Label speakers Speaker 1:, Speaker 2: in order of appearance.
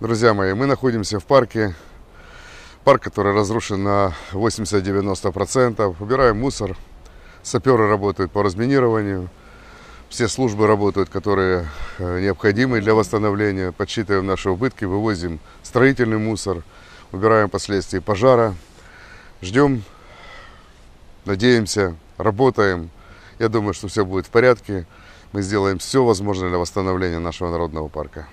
Speaker 1: Друзья мои, мы находимся в парке. Парк, который разрушен на 80-90%. Убираем мусор. Саперы работают по разминированию. Все службы работают, которые э, необходимы для восстановления. Подсчитываем наши убытки, вывозим строительный мусор, убираем последствия пожара. Ждем, надеемся, работаем. Я думаю, что все будет в порядке. Мы сделаем все возможное для восстановления нашего народного парка.